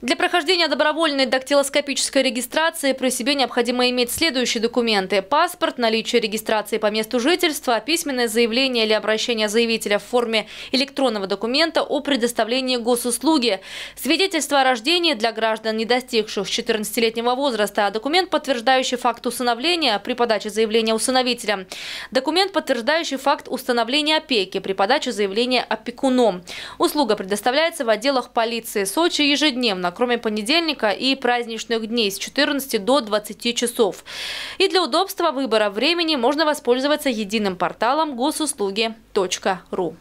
Для прохождения добровольной дактилоскопической регистрации при себе необходимо иметь следующие документы. Паспорт, наличие регистрации по месту жительства, письменное заявление или обращение заявителя в форме электронного документа о предоставлении госуслуги, свидетельство о рождении для граждан, не достигших 14-летнего возраста, а документ, подтверждающий факт усыновления при подаче заявления усыновителя, документ, подтверждающий факт установления опеки при подаче заявления опекуном. Услуга предоставляется в отделах полиции Сочи ежедневно режима, кроме понедельника и праздничных дней с 14 до 20 часов. И для удобства выбора времени можно воспользоваться единым порталом госуслуги.ру.